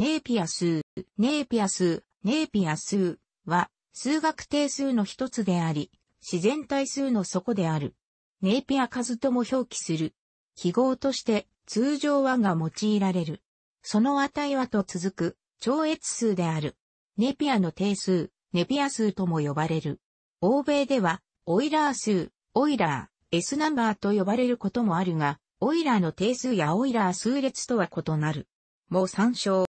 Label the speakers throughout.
Speaker 1: ネーピア数、ネーピア数、ネーピア数は数学定数の一つであり、自然対数の底である。ネーピア数とも表記する。記号として通常和が用いられる。その値はと続く超越数である。ネピアの定数、ネピア数とも呼ばれる。欧米では、オイラー数、オイラー、S ナンバーと呼ばれることもあるが、オイラーの定数やオイラー数列とは異なる。もう参照。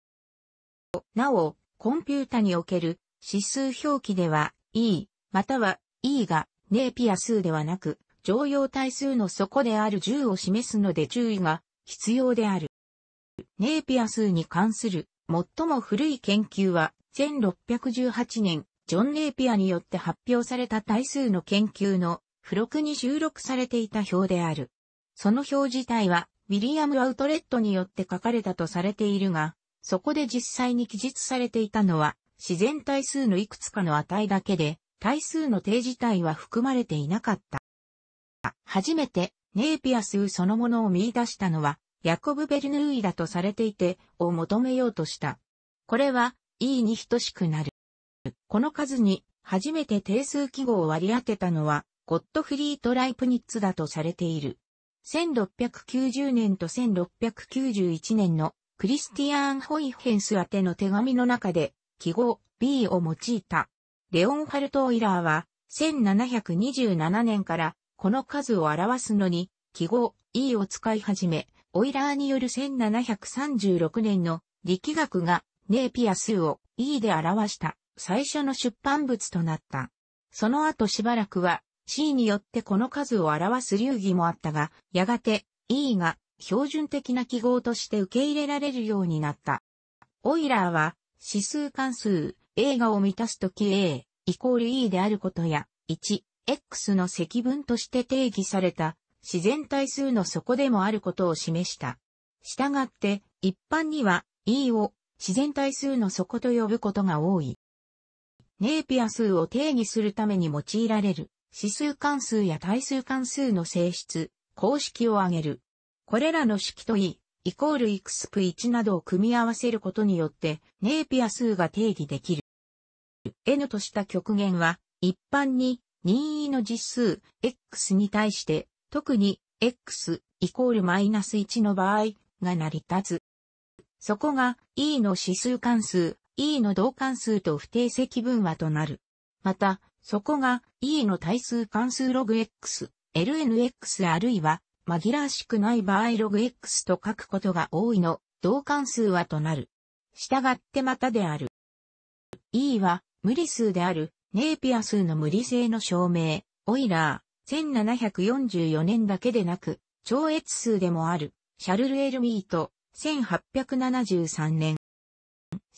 Speaker 1: なお、コンピュータにおける指数表記では E、または E がネーピア数ではなく、常用対数の底である10を示すので注意が必要である。ネーピア数に関する最も古い研究は1618年、ジョン・ネーピアによって発表された対数の研究の付録に収録されていた表である。その表自体はウィリアム・アウトレットによって書かれたとされているが、そこで実際に記述されていたのは、自然対数のいくつかの値だけで、対数の定自体は含まれていなかった。初めて、ネーピア数そのものを見出したのは、ヤコブ・ベルヌーイだとされていて、を求めようとした。これは、E に等しくなる。この数に、初めて定数記号を割り当てたのは、ゴットフリート・ライプニッツだとされている。1690年と1691年のクリスティアン・ホイヘンス宛ての手紙の中で、記号 B を用いた。レオンハルト・オイラーは、1727年からこの数を表すのに、記号 E を使い始め、オイラーによる1736年の力学がネーピア数を E で表した最初の出版物となった。その後しばらくは C によってこの数を表す流儀もあったが、やがて E が標準的な記号として受け入れられるようになった。オイラーは、指数関数、A がを満たすとき A、イコール E であることや、1、X の積分として定義された、自然対数の底でもあることを示した。したがって、一般には、E を自然対数の底と呼ぶことが多い。ネーピア数を定義するために用いられる指数関数や対数関数の性質、公式を挙げる。これらの式と E、イコールイクスプ1などを組み合わせることによって、ネーピア数が定義できる。N とした極限は、一般に任意の実数 X に対して、特に X イコールマイナス1の場合が成り立つ。そこが E の指数関数、E の同関数と不定積分和となる。また、そこが E の対数関数ログ X、LNX あるいは紛らわしくない場合ログ x と書くことが多いの、同関数はとなる。従ってまたである。E は無理数である、ネーピア数の無理性の証明、オイラー、1744年だけでなく、超越数でもある、シャルル・エルミート、1873年。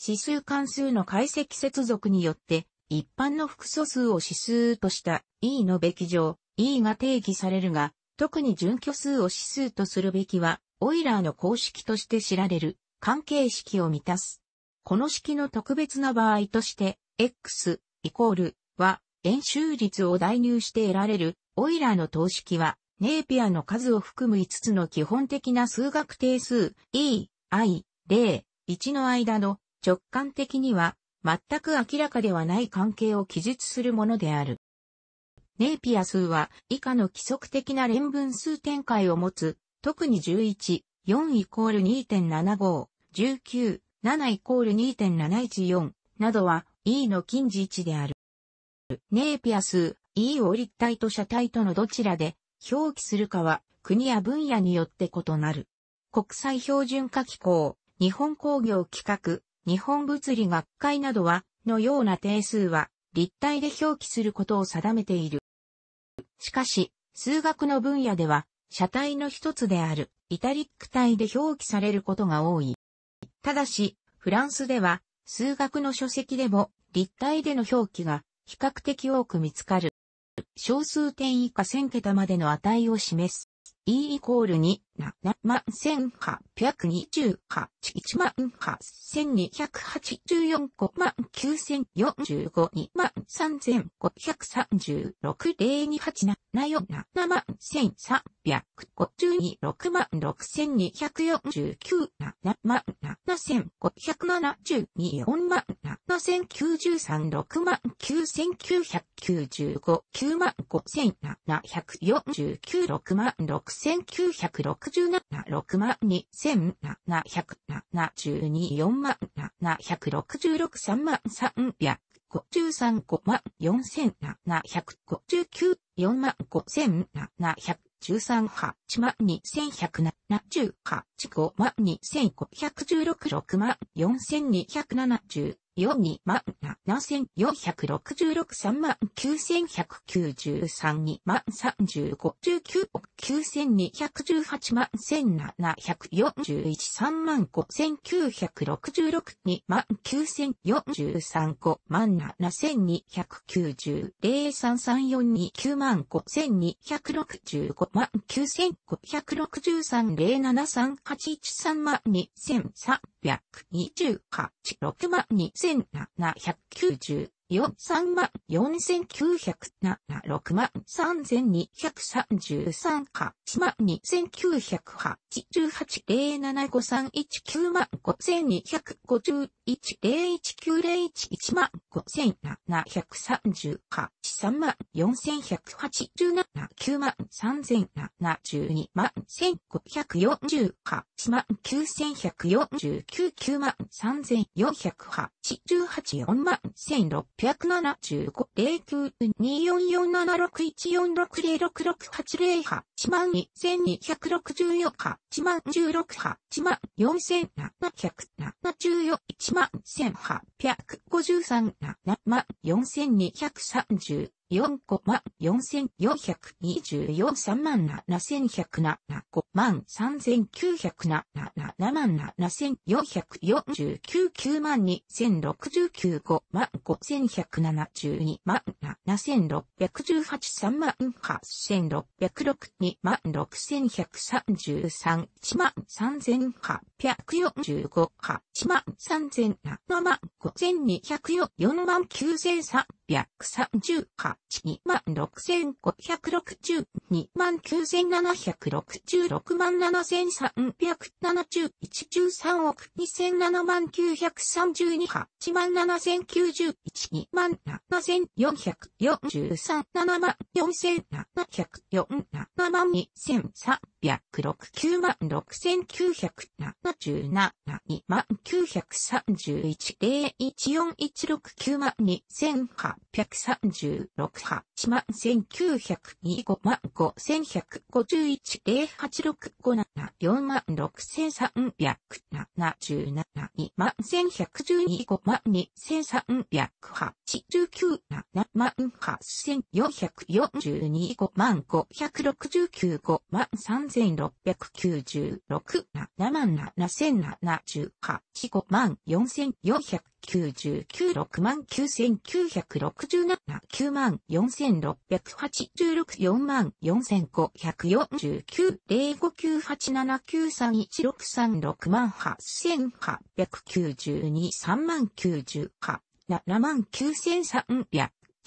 Speaker 1: 指数関数の解析接続によって、一般の複素数を指数とした E のべき上、E が定義されるが、特に準拠数を指数とするべきは、オイラーの公式として知られる関係式を満たす。この式の特別な場合として、x イコールは、円周率を代入して得られるオイラーの等式は、ネーピアの数を含む5つの基本的な数学定数 e、i、0、1の間の直感的には全く明らかではない関係を記述するものである。ネイピア数は以下の規則的な連分数展開を持つ、特に11、4イコール2.75、19、7イコール2.714などは E の近似値である。ネイピア数 E を立体と車体とのどちらで表記するかは国や分野によって異なる。国際標準化機構、日本工業企画、日本物理学会などは、のような定数は立体で表記することを定めている。しかし、数学の分野では、車体の一つである、イタリック体で表記されることが多い。ただし、フランスでは、数学の書籍でも、立体での表記が、比較的多く見つかる。小数点以下1000桁までの値を示す。E イコール7万1828、1万8284、5万9045、2万3536、0287、7万1352、6万6249、7五7572、4万7九9 3 6万9995、9万5749、6万6906、617万2772万7 6三万3五十53万4759、4万5713、8万2107な中華、地五万二千五百十六六万四千二百七十四二万七千四百六十六三万九千百九十三二万三十五十九億九千二百十八万千七百四十一三万五千九百六十六二万九千四十三五万七千二百九十零三三四二九万五千二百六十五万九千五百六十三0 7 3 8 1 3 2328 6 2790 43万4907万3233か1万2 9 8 8 0 7 5 3 1九万5251019011万5730か3万4187万3072万1540か1万9149 9万3488 4万1600 1 0 7 5 0 9 2 4 4 7 6 1 4 6 0 6 6 8波、1 2264波、1万16波、1万4774、1万1853、7万4230。4万4424、3万7107な、5万3907な、7万7449、9万2069、5万5172、万7618、3万8 6 6 2万6133、1万3845、8 1万3007万5204万9338 26,560、29,766万7,371、十3億2007万932、8万7九9 1 2万7,443、7万4,704、7万2,306、9万6,977、2万931、01416、九万百8 3 6六万千九百二五万五千百五十一零八六五七四万六千三百七十七二万千百十二五万二千三百八十九七万八千四百四十二五万五百六十九五万三千六百九十六七万七千七十八五万四千四百9 9 6万9967、9万4686、4万4549、0598793163 6 8892、3万98、7万9 3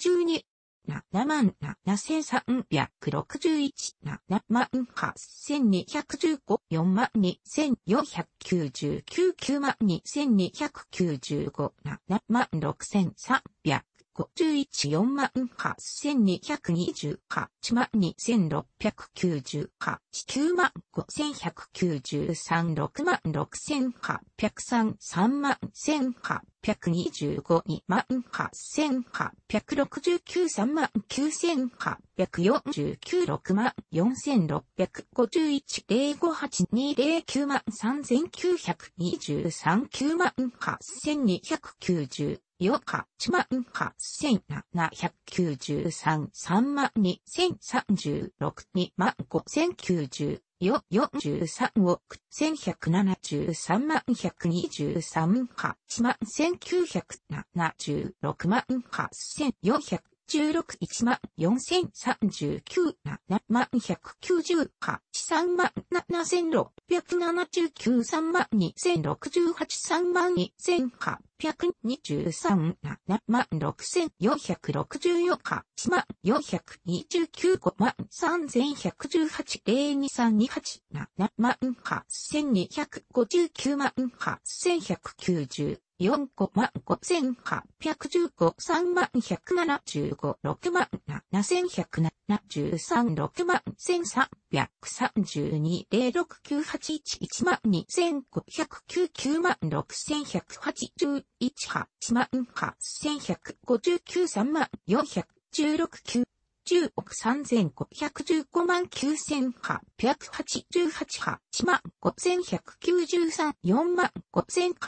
Speaker 1: 12、な、な、万、七千三百六十一、な、な、万、八千二百十五、四万二千四百九十九、九万二千二百九十五、な、な、万六千三百51万8228万2698 0 9万5193 6万6803 3万1825 2万8869 3万9849 6万4651 058209万3923 9万8290ヨカ、チマンハ、1793、3万2三3 6 2万5090、よ、43億、1173万123万千万1976万8400 16、1万4039、7万1 9 0か、3万7679、3万2068、3万2800、123、7万6464か、1万429、5万3118、02328、7万か、1 2 5 9万か、1 1 9 0 4 5万5 1 8 1 5 3万175、6万7173、6万1332、06981、1万2509、9万6181、8万8159、3万416、9 10億3515万9888派、1万5193、4万5807、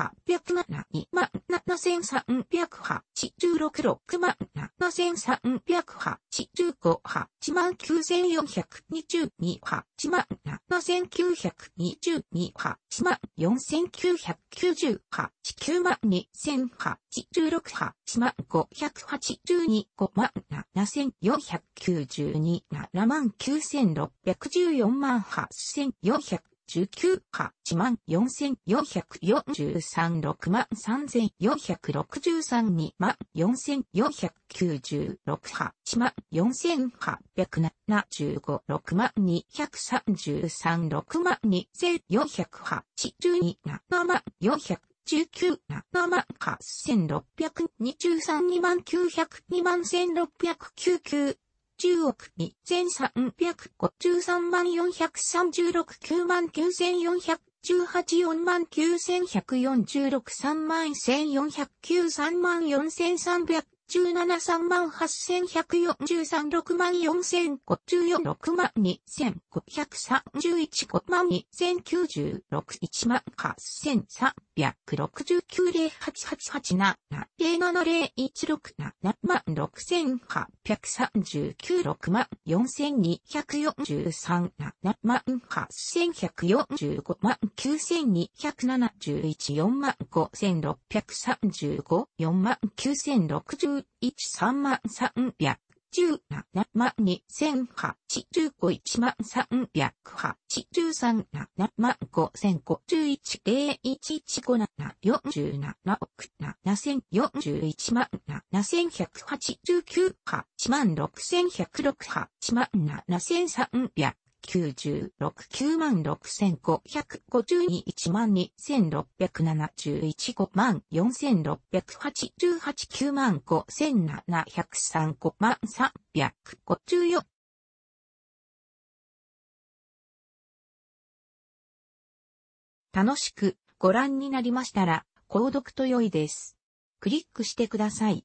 Speaker 1: 2万7300派、86、6万7300派、85派、1万9422派、1万7922派、1万4990派、波、9万2000派、十六派、8万五百八十二、五万七千四百九十二、七万九千六百十四万八千四百十九派、八万四千四百四十三六万三千四百六十三二万四千四百九十六八万四千八百七十五六万二百三十三六万二千四百八十二七万四百19、7万か、1 6 0 0 2 3 2万902 0万1699、10億2353万436、9万9400、18 4万9146、3万1409、3万4300、17、3万8143、6万4054、6万2531、5万2096 0、1万8003。六十九零八8七。な0 7 0一六7 7万三十九六万4243七万百四十五万七十7四万百三十五四万千0十一三万三0 0 17万2008、15万383、7万5051、01157、47億7 0十1万7189、8万6106、8万七千0 0 96万6 5 5に1万2671万4688万5703万354楽しくご覧になりましたら、購読と良いです。クリックしてください。